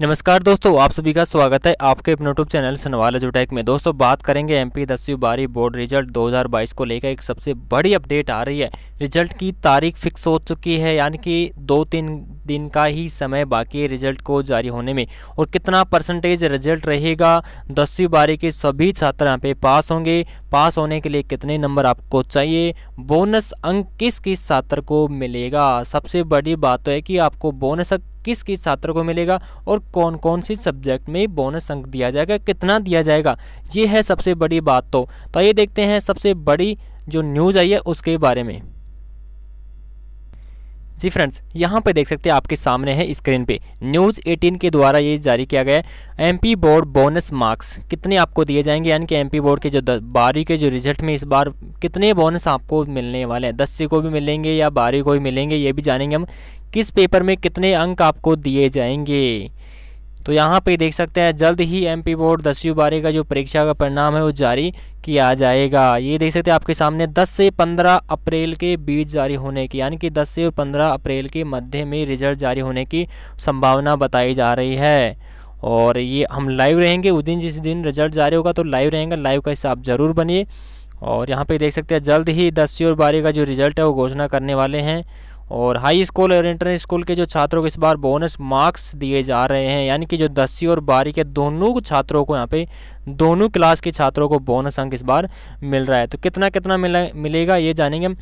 नमस्कार दोस्तों आप सभी का स्वागत है आपके अपने यूट्यूब चैनल सनवाल जोटैक में दोस्तों बात करेंगे एमपी दसवीं बारी बोर्ड रिजल्ट 2022 को लेकर एक सबसे बड़ी अपडेट आ रही है रिजल्ट की तारीख फिक्स हो चुकी है यानी कि दो तीन दिन का ही समय बाकी है रिजल्ट को जारी होने में और कितना परसेंटेज रिजल्ट रहेगा दसवीं बारी के सभी छात्र यहाँ पे पास होंगे पास होने के लिए कितने नंबर आपको चाहिए बोनस अंक किस किस छात्र को मिलेगा सबसे बड़ी बात तो है कि आपको बोनस अंक किस किस छात्र को मिलेगा और कौन कौन सी सब्जेक्ट में बोनस अंक दिया जाएगा कितना दिया जाएगा ये है सबसे बड़ी बात तो, तो ये देखते हैं सबसे बड़ी जो न्यूज़ आई है उसके बारे में जी फ्रेंड्स यहाँ पे देख सकते हैं आपके सामने है स्क्रीन पे न्यूज़ 18 के द्वारा ये जारी किया गया है एमपी बोर्ड बोनस मार्क्स कितने आपको दिए जाएंगे यानी कि एमपी बोर्ड के जो बारी के जो रिजल्ट में इस बार कितने बोनस आपको मिलने वाले हैं दसवीं को भी मिलेंगे या बारहवीं को भी मिलेंगे ये भी जानेंगे हम किस पेपर में कितने अंक आपको दिए जाएंगे तो यहाँ पे देख सकते हैं जल्द ही एमपी बोर्ड दसवीं बारहवीं का जो परीक्षा का परिणाम है वो जारी किया जाएगा ये देख सकते हैं आपके सामने 10 से 15 अप्रैल के बीच जारी होने की यानी कि 10 से 15 अप्रैल के मध्य में रिजल्ट जारी होने की संभावना बताई जा रही है और ये हम लाइव रहेंगे उस दिन जिस दिन रिजल्ट जारी होगा तो लाइव रहेंगे लाइव का हिस्सा आप ज़रूर बनिए और यहाँ पे देख सकते हैं जल्द ही दसवीं और बारह का जो रिजल्ट है वो घोषणा करने वाले हैं और हाई स्कूल और इंटर स्कूल के जो छात्रों को इस बार बोनस मार्क्स दिए जा रहे हैं यानी कि जो दसवीं और बारहवीं के दोनों छात्रों को यहाँ पे दोनों क्लास के छात्रों को बोनस अंक इस बार मिल रहा है तो कितना कितना मिला मिलेगा ये जानेंगे हम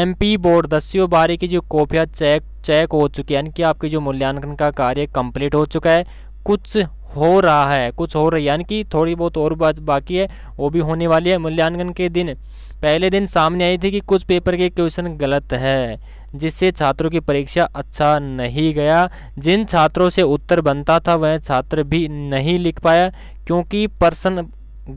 एम पी बोर्ड दसवीं और बारहवीं की जो कॉपियाँ चेक चेक हो चुकी है यानी कि आपकी जो मूल्यांकन का कार्य कंप्लीट हो चुका है कुछ हो रहा है कुछ हो रही है यानी कि थोड़ी बहुत और बात बाकी है वो भी होने वाली है मूल्यांकन के दिन पहले दिन सामने आई थी कि कुछ पेपर के क्वेश्चन गलत है जिससे छात्रों की परीक्षा अच्छा नहीं गया जिन छात्रों से उत्तर बनता था वह छात्र भी नहीं लिख पाया क्योंकि प्रश्न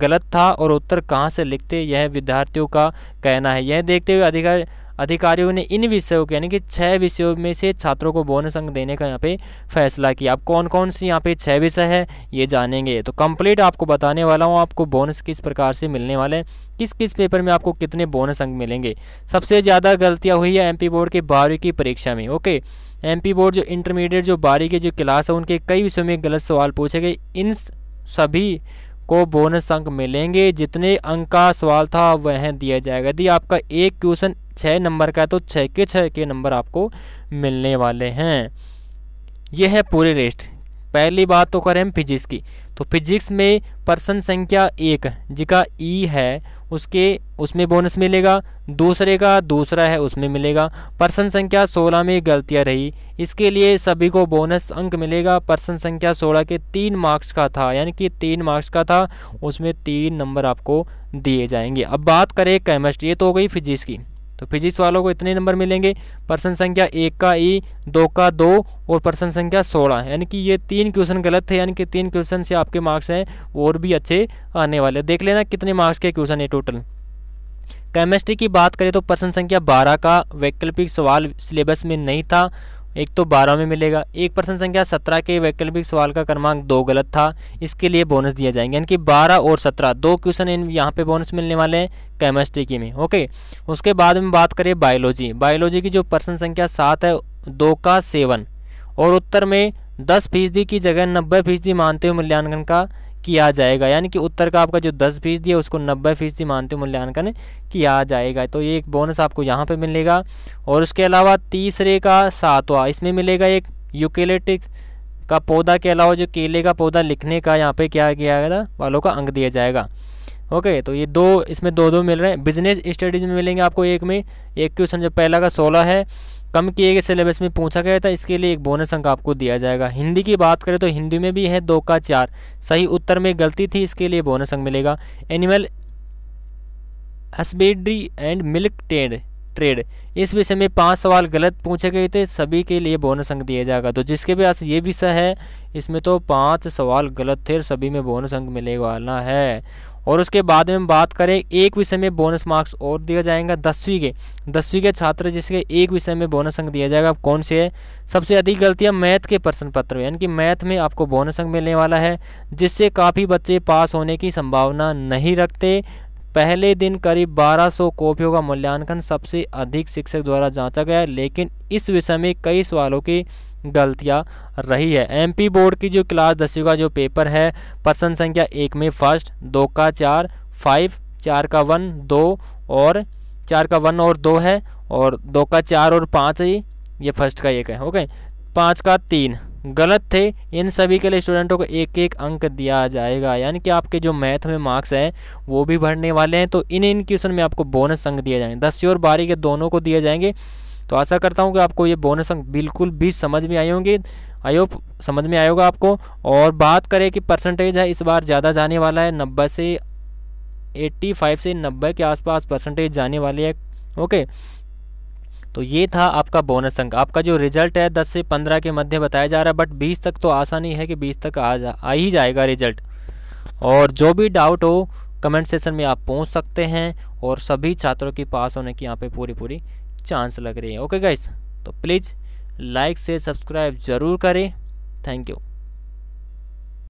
गलत था और उत्तर कहाँ से लिखते यह विद्यार्थियों का कहना है यह देखते हुए अधिकारी अधिकारियों ने इन विषयों के यानी कि छः विषयों में से छात्रों को बोनस अंक देने का यहाँ पे फैसला किया अब कौन कौन सी यहाँ पे छः विषय है ये जानेंगे तो कंप्लीट आपको बताने वाला हूँ आपको बोनस किस प्रकार से मिलने वाले हैं किस किस पेपर में आपको कितने बोनस अंक मिलेंगे सबसे ज़्यादा गलतियाँ हुई है एम बोर्ड के बारहवीं की परीक्षा में ओके एम बोर्ड जो इंटरमीडिएट जो बारहवीं की जो क्लास है उनके कई विषयों में गलत सवाल पूछे गए इन सभी को बोनस अंक मिलेंगे जितने अंक का सवाल था वह दिया जाएगा यदि आपका एक क्वेश्चन छः नंबर का है तो छः के छः के नंबर आपको मिलने वाले हैं यह है पूरी लिस्ट पहली बात तो करें हम फिजिक्स की तो फिजिक्स में पर्सन संख्या एक जिका ई e है उसके उसमें बोनस मिलेगा दूसरे का दूसरा है उसमें मिलेगा पर्सन संख्या 16 में गलतियाँ रही इसके लिए सभी को बोनस अंक मिलेगा पर्सन संख्या 16 के तीन मार्क्स का था यानी कि तीन मार्क्स का था उसमें तीन नंबर आपको दिए जाएंगे अब बात करें केमिस्ट्री ये तो हो गई फिजिक्स की तो फिजिक्स वालों को इतने नंबर मिलेंगे प्रश्न संख्या एक का ई दो का दो और प्रश्न संख्या सोलह यानी कि ये तीन क्वेश्चन गलत थे यानी कि तीन क्वेश्चन से आपके मार्क्स हैं और भी अच्छे आने वाले देख लेना कितने मार्क्स के क्वेश्चन है टोटल केमिस्ट्री की बात करें तो प्रश्न संख्या बारह का वैकल्पिक सवाल सिलेबस में नहीं था एक तो बारह में मिलेगा एक प्रश्न संख्या सत्रह के वैकल्पिक सवाल का क्रमांक दो गलत था इसके लिए बोनस दिया जाएंगे यानी कि बारह और सत्रह दो क्वेश्चन इन यहाँ पे बोनस मिलने वाले हैं केमिस्ट्री की में ओके उसके बाद में बात करें बायोलॉजी बायोलॉजी की जो प्रश्न संख्या सात है दो का सेवन और उत्तर में दस फीसदी की जगह नब्बे फीसदी मानते हुए मूल्यांकन का किया जाएगा यानी कि उत्तर का आपका जो दस फीसदी है उसको नब्बे फीसदी मानते हुए मूल्यांकन किया जाएगा तो ये एक बोनस आपको यहाँ पे मिलेगा और उसके अलावा तीसरे का सातवा इसमें मिलेगा एक यूकेलेटिक्स का पौधा के अलावा जो केले का पौधा लिखने का यहाँ पे क्या किया गया था वालों का अंक दिया जाएगा ओके तो ये दो इसमें दो दो मिल रहे हैं बिजनेस स्टडीज़ में मिलेंगे आपको एक में एक क्वेश्चन जो पहला का सोलह है कम किए गए सिलेबस में पूछा गया था इसके लिए एक बोनस अंक आपको दिया जाएगा हिंदी की बात करें तो हिंदी में भी है दो का चार सही उत्तर में गलती थी इसके लिए बोनस अंक मिलेगा एनिमल हस्बेंड्री एंड मिल्क टेड ट्रेड इस विषय में पांच सवाल गलत पूछे गए थे सभी के लिए बोनस अंक दिया जाएगा तो जिसके पास ये विषय है इसमें तो पांच सवाल गलत थे सभी में बोनस अंक मिलेगा ना है और उसके बाद में हम बात करें एक विषय में बोनस मार्क्स और दिया जाएगा दसवीं के दसवीं के छात्र जिसके एक विषय में बोनस अंक दिया जाएगा अब कौन से है सबसे अधिक गलतियां मैथ के प्रश्न पत्र में यानी कि मैथ में आपको बोनस अंक मिलने वाला है जिससे काफ़ी बच्चे पास होने की संभावना नहीं रखते पहले दिन करीब 1200 कॉपियों का मूल्यांकन सबसे अधिक शिक्षक द्वारा जांचा गया लेकिन इस विषय में कई सवालों की गलतियां रही है एमपी बोर्ड की जो क्लास दसवीं का जो पेपर है प्रश्न संख्या एक में फर्स्ट दो का चार फाइव चार का वन दो और चार का वन और दो है और दो का चार और पाँच ये फर्स्ट का एक है ओके पाँच का तीन गलत थे इन सभी के लिए स्टूडेंटों को एक एक अंक दिया जाएगा यानी कि आपके जो मैथ में मार्क्स हैं वो भी भरने वाले हैं तो इन इन क्वेश्चन में आपको बोनस अंक दिए जाएंगे दस और बारह के दोनों को दिए जाएंगे तो आशा करता हूँ कि आपको ये बोनस अंक बिल्कुल भी समझ में आए होंगे आई होप समझ में आएगा आपको और बात करें कि परसेंटेज है इस बार ज़्यादा जाने वाला है नब्बे से 85 से 90 के आसपास परसेंटेज जाने वाली है ओके तो ये था आपका बोनस अंक आपका जो रिजल्ट है 10 से 15 के मध्य बताया जा रहा है बट 20 तक तो आसानी है कि 20 तक आ जा आ ही जाएगा रिजल्ट और जो भी डाउट हो कमेंट सेशन में आप पहुंच सकते हैं और सभी छात्रों की पास होने की यहाँ पे पूरी पूरी चांस लग रही है ओके गाइस तो प्लीज़ लाइक से सब्सक्राइब ज़रूर करें थैंक यू